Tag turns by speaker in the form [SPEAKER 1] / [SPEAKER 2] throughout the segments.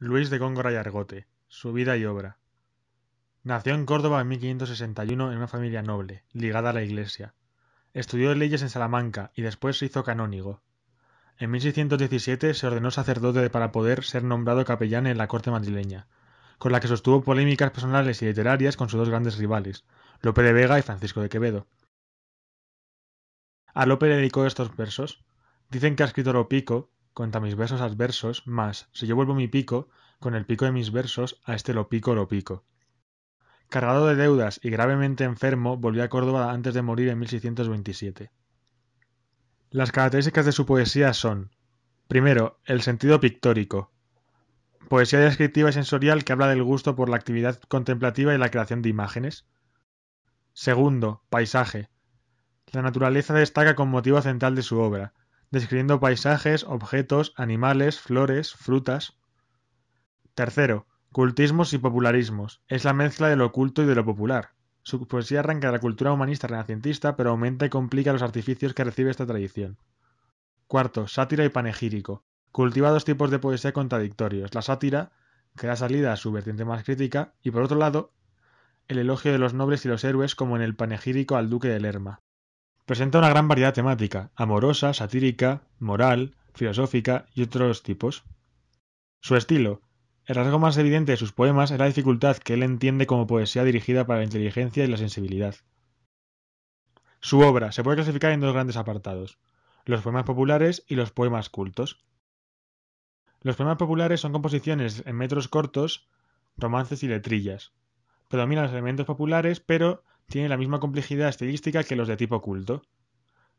[SPEAKER 1] Luis de Góngora y Argote, su vida y obra. Nació en Córdoba en 1561 en una familia noble, ligada a la Iglesia. Estudió leyes en Salamanca y después se hizo canónigo. En 1617 se ordenó sacerdote para poder ser nombrado capellán en la corte madrileña, con la que sostuvo polémicas personales y literarias con sus dos grandes rivales, Lope de Vega y Francisco de Quevedo. A Lope dedicó estos versos. Dicen que ha escrito pico contra mis versos adversos, más, si yo vuelvo mi pico, con el pico de mis versos, a este lo pico, lo pico. Cargado de deudas y gravemente enfermo, volvió a Córdoba antes de morir en 1627. Las características de su poesía son, primero, el sentido pictórico, poesía descriptiva y sensorial que habla del gusto por la actividad contemplativa y la creación de imágenes. Segundo, paisaje. La naturaleza destaca como motivo central de su obra, describiendo paisajes, objetos, animales, flores, frutas. Tercero, cultismos y popularismos. Es la mezcla de lo oculto y de lo popular. Su poesía arranca de la cultura humanista renacentista, pero aumenta y complica los artificios que recibe esta tradición. Cuarto, sátira y panegírico. Cultiva dos tipos de poesía contradictorios. La sátira, que da salida a su vertiente más crítica, y por otro lado, el elogio de los nobles y los héroes como en el panegírico al duque de Lerma. Presenta una gran variedad temática, amorosa, satírica, moral, filosófica y otros tipos. Su estilo. El rasgo más evidente de sus poemas es la dificultad que él entiende como poesía dirigida para la inteligencia y la sensibilidad. Su obra se puede clasificar en dos grandes apartados, los poemas populares y los poemas cultos. Los poemas populares son composiciones en metros cortos, romances y letrillas. Predominan los elementos populares, pero tiene la misma complejidad estilística que los de tipo culto.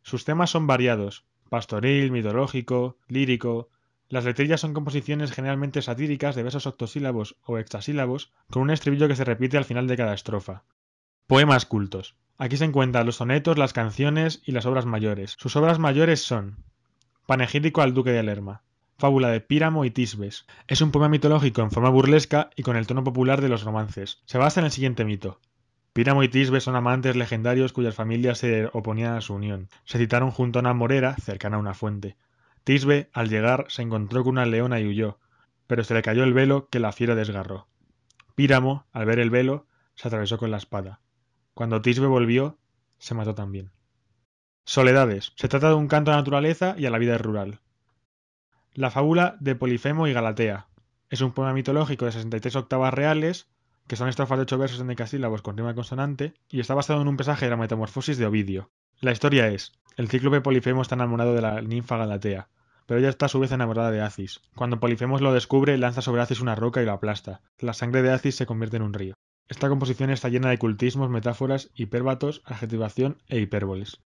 [SPEAKER 1] Sus temas son variados, pastoril, mitológico, lírico. Las letrillas son composiciones generalmente satíricas de versos octosílabos o hexasílabos, con un estribillo que se repite al final de cada estrofa. Poemas cultos. Aquí se encuentran los sonetos, las canciones y las obras mayores. Sus obras mayores son Panegírico al Duque de Alerma Fábula de Píramo y Tisbes. Es un poema mitológico en forma burlesca y con el tono popular de los romances. Se basa en el siguiente mito. Píramo y Tisbe son amantes legendarios cuyas familias se oponían a su unión. Se citaron junto a una morera cercana a una fuente. Tisbe, al llegar, se encontró con una leona y huyó, pero se le cayó el velo que la fiera desgarró. Píramo, al ver el velo, se atravesó con la espada. Cuando Tisbe volvió, se mató también. Soledades. Se trata de un canto a la naturaleza y a la vida rural. La fábula de Polifemo y Galatea. Es un poema mitológico de 63 octavas reales que son estrofas de ocho versos en decasílabos con rima consonante, y está basado en un pasaje de la Metamorfosis de Ovidio. La historia es: el cíclope Polifemo está enamorado de la ninfa Galatea, pero ella está a su vez enamorada de Acis. Cuando Polifemo lo descubre, lanza sobre Acis una roca y lo aplasta. La sangre de Acis se convierte en un río. Esta composición está llena de cultismos, metáforas, hipérbatos, adjetivación e hipérboles.